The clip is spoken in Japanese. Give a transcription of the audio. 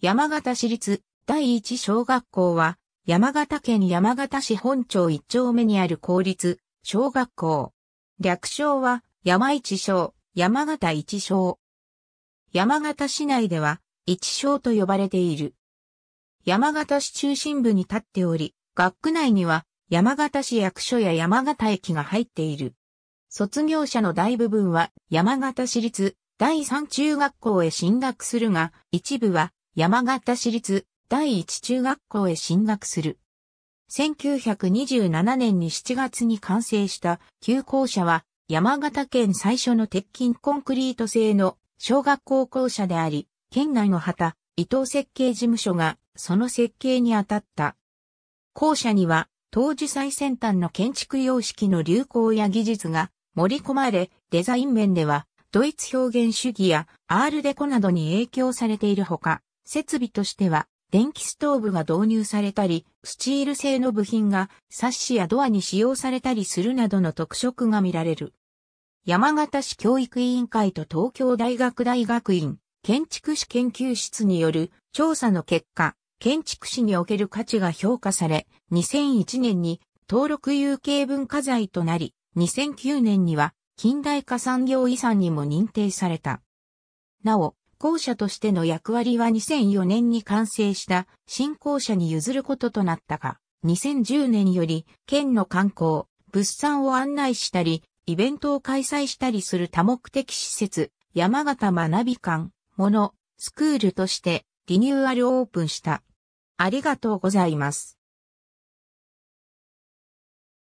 山形市立第一小学校は、山形県山形市本町一丁目にある公立小学校。略称は山一小、山形一小。山形市内では一小と呼ばれている。山形市中心部に立っており、学区内には山形市役所や山形駅が入っている。卒業者の大部分は山形市立第三中学校へ進学するが、一部は山形市立第一中学校へ進学する。1927年に7月に完成した旧校舎は山形県最初の鉄筋コンクリート製の小学校校舎であり、県内の旗、伊藤設計事務所がその設計に当たった。校舎には当時最先端の建築様式の流行や技術が盛り込まれ、デザイン面ではドイツ表現主義やアールデコなどに影響されているほか、設備としては、電気ストーブが導入されたり、スチール製の部品がサッシやドアに使用されたりするなどの特色が見られる。山形市教育委員会と東京大学大学院建築士研究室による調査の結果、建築士における価値が評価され、2001年に登録有形文化財となり、2009年には近代化産業遺産にも認定された。なお、校舎としての役割は2004年に完成した新校舎に譲ることとなったが、2010年より県の観光、物産を案内したり、イベントを開催したりする多目的施設、山形学び館、もの、スクールとしてリニューアルオープンした。ありがとうございます。